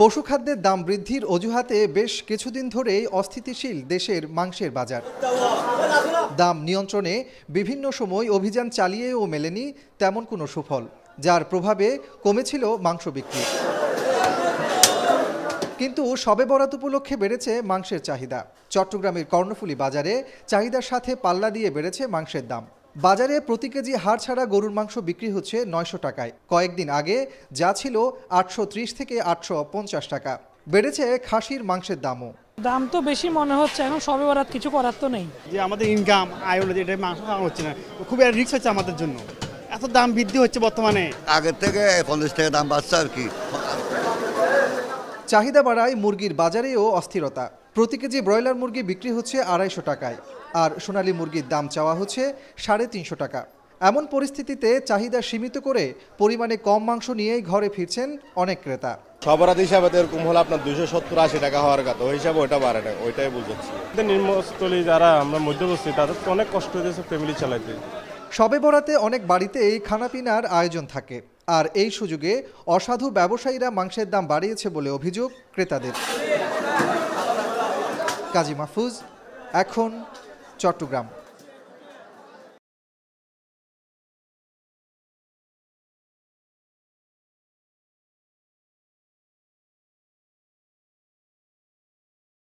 পশুখাদ্যের দাম বৃদ্ধির অজুহাতে বেশ কিছুদিন ধরেই অস্থিতিশীল দেশের মাংসের বাজার দাম নিয়ন্ত্রণে বিভিন্ন সময় অভিযান চালিয়েও মেলেনি তেমন কোনো সুফল যার প্রভাবে কমেছিল মাংস বিক্রি কিন্তু সবে বরাত উপলক্ষে বেড়েছে মাংসের চাহিদা চট্টগ্রামের কর্ণফুলি বাজারে চাহিদার সাথে পাল্লা দিয়ে বেড়েছে মাংসের দাম বাজারে প্রতি কেজি হাড় ছাড়া গরুর মাংস বিক্রি হচ্ছে নয়শো টাকায় কয়েকদিন আগে যা ছিল আটশো থেকে আটশো পঞ্চাশ টাকা বেড়েছে খাসির মাংসের দামও দাম তো বেশি মনে হচ্ছে এখন সবে বরাত কিছু করার তো নেই যে আমাদের ইনকাম আয় অনুযায়ী এটা মাংস খাওয়া হচ্ছে না খুবই রিক্স হচ্ছে আমাদের জন্য এত দাম বৃদ্ধি হচ্ছে বর্তমানে আগের থেকে পঞ্চাশ টাকা দাম বাড়ছে আর কি চাহিদা বাড়ায় মুরগির বাজারেও অস্থিরতা প্রতি কেজি ব্রয়লার মুরগি বিক্রি হচ্ছে আড়াইশো টাকায় আর সোনালি মুরগির দাম চাওয়া হচ্ছে সাড়ে তিনশো টাকা এমন পরিস্থিতিতে চাহিদা সীমিত করে পরিমাণে কম মাংস নিয়েই ঘরে ফিরছেন অনেক ক্রেতা সবরাত হিসাবে এরকম হলো আপনার দুশো সত্তর আশি টাকা হওয়ার কথা ওই হিসাবে ওইটা বাড়ে না ওইটাই বুঝাচ্ছি নিম্নস্থলী যারা আমরা মধ্যবর্তী তাদের অনেক কষ্ট হয়েছে ফ্যামিলি চালাইতে সবে বরাতে অনেক বাড়িতে এই খানাপিনার আয়োজন থাকে আর এই সুযোগে অসাধু ব্যবসায়ীরা মাংসের দাম বাড়িয়েছে বলে অভিযোগ ক্রেতাদের কাজী মাহফুজ এখন চট্টগ্রাম